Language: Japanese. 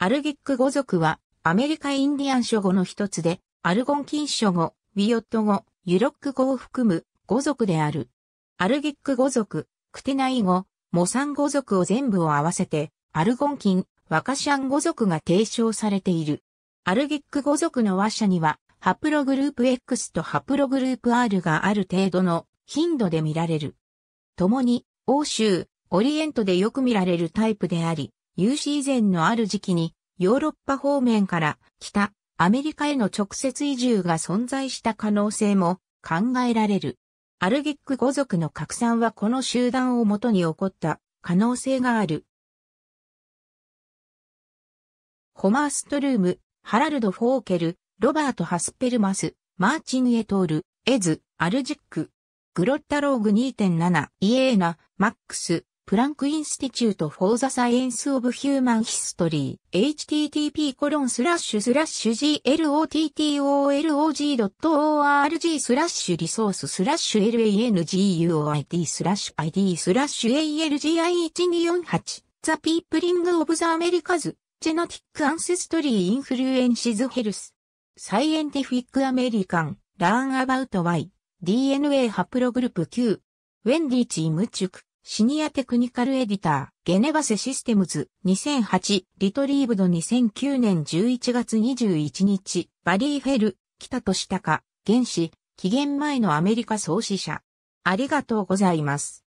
アルギック語族は、アメリカインディアン諸語の一つで、アルゴンキン諸語、ウィヨット語、ユロック語を含む語族である。アルギック語族、クテナイ語、モサン語族を全部を合わせて、アルゴンキン、ワカシアン語族が提唱されている。アルギック語族の話者には、ハプログループ X とハプログループ R がある程度の頻度で見られる。共に、欧州、オリエントでよく見られるタイプであり、有史以前のある時期に、ヨーロッパ方面から北、アメリカへの直接移住が存在した可能性も考えられる。アルギック語族の拡散はこの集団をもとに起こった可能性がある。ホマーストルーム、ハラルド・フォーケル、ロバート・ハスペルマス、マーチン・エトール、エズ、アルジック、グロッタローグ2.7、イエーナ、マックス、プランクインスティチュートフォーザサイエンスオブヒューマンヒストリー http コロンスラッシュスラッシュ glottolog.org スラッシュリソーススラッシュ languit o スラッシュ id スラッシュ algi1248 The Peopling of the Americas g e n リ t i c Ancestry Influences Health Scientific American Learn About Why DNA ハプログループ Q ウェンディチームチュクシニアテクニカルエディター、ゲネバセシステムズ、2008、リトリーブド2009年11月21日、バリーフェル、北俊隆、原始、期限前のアメリカ創始者。ありがとうございます。